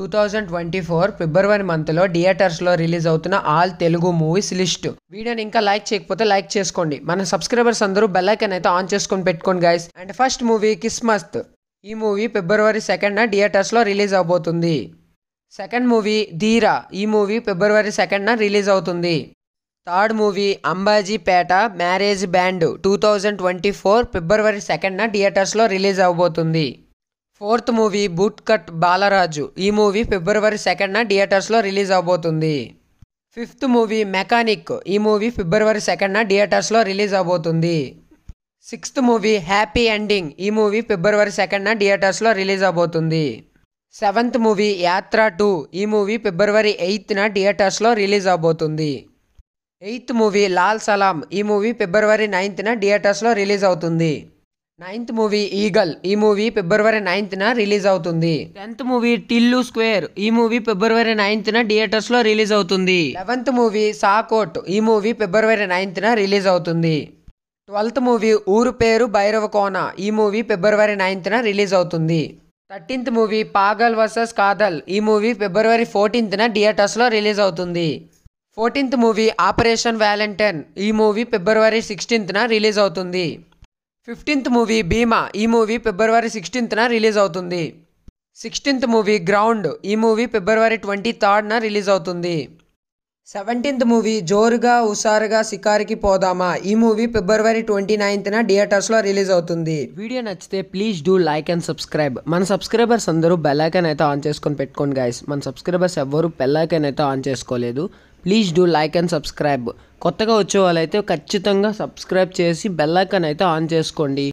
two thousand twenty four February మంత్లో థియేటర్స్లో release అవుతున్న ఆల్ తెలుగు మూవీస్ లిస్ట్ వీడియోని ఇంకా లైక్ చేయకపోతే లైక్ చేసుకోండి మన సబ్స్క్రైబర్స్ అందరూ బెల్లైకన్ అయితే ఆన్ చేసుకొని పెట్టుకోండి గైస్ అండ్ ఫస్ట్ మూవీ కిస్మస్త్ ఈ మూవీ ఫిబ్రవరి సెకండ్న థియేటర్స్లో రిలీజ్ అవబోతుంది సెకండ్ మూవీ ధీరా ఈ మూవీ ఫిబ్రవరి సెకండ్న రిలీజ్ అవుతుంది third movie Ambajipeta marriage band two thousand twenty four February సెకండ్న థియేటర్స్లో రిలీజ్ అవబోతుంది fourth movie boot cut Balaraju ఈ మూవీ ఫిబ్రవరి సెకండ్న థియేటర్స్లో రిలీజ్ అవబోతుంది ఫిఫ్త్ మూవీ మెకానిక్ ఈ మూవీ ఫిబ్రవరి సెకండ్న థియేటర్స్లో రిలీజ్ అవబోతుంది సిక్స్త్ మూవీ హ్యాపీ ఎండింగ్ ఈ మూవీ ఫిబ్రవరి సెకండ్న థియేటర్స్లో రిలీజ్ అవబోతుంది సెవెంత్ మూవీ యాత్ర టూ ఈ మూవీ ఫిబ్రవరి ఎయిత్న థియేటర్స్లో రిలీజ్ అవబోతుంది ఎయిత్ మూవీ లాల్ సలాం ఈ మూవీ ఫిబ్రవరి నైన్త్న థియేటర్స్లో రిలీజ్ అవుతుంది నైన్త్ మూవీ ఈగల్ ఈ మూవీ ఫిబ్రవరి నైన్త్న రిలీజ్ అవుతుంది టెన్త్ మూవీ టిల్లు స్క్వేర్ ఈ మూవీ ఫిబ్రవరి నైన్త్న థియేటర్స్ లో రిలీజ్ అవుతుంది లెవెన్త్ మూవీ సాకోట్ ఈ మూవీ ఫిబ్రవరి నైన్త్న రిలీజ్ అవుతుంది twelfth movie Ooru Peru Bhairavakona ఈ మూవీ ఫిబ్రవరి నైన్త్న రిలీజ్ అవుతుంది thirteenth movie Pagal versus Kadal ఈ మూవీ ఫిబ్రవరి ఫోర్టీన్త్న థియేటర్స్లో రిలీజ్ అవుతుంది ఫోర్టీన్త్ మూవీ ఆపరేషన్ వ్యాలంటైన్ ఈ మూవీ ఫిబ్రవరి సిక్స్టీన్త్న రిలీజ్ అవుతుంది ఫిఫ్టీన్త్ మూవీ భీమా ఈ మూవీ ఫిబ్రవరి సిక్స్టీన్త్న రిలీజ్ అవుతుంది సిక్స్టీన్త్ మూవీ గ్రౌండ్ ఈ మూవీ ఫిబ్రవరి ట్వంటీ థర్డ్న రిలీజ్ అవుతుంది సెవెంటీన్త్ మూవీ జోరుగా హుషారుగా సికారికి పోదామా ఈ మూవీ ఫిబ్రవరి ట్వంటీ నైన్త్న థియేటర్స్లో రిలీజ్ అవుతుంది వీడియో నచ్చితే please do like and subscribe మన సబ్స్క్రైబర్స్ అందరూ బెల్లైకన్ అయితే ఆన్ చేసుకొని పెట్టుకోండి గాయస్ మన సబ్స్క్రైబర్స్ ఎవ్వరూ బెల్లైకన్ అయితే ఆన్ చేసుకోలేదు please do like and subscribe కొత్తగా వచ్చే వాళ్ళైతే ఖచ్చితంగా సబ్స్క్రైబ్ చేసి బెల్ అయితే ఆన్ చేసుకోండి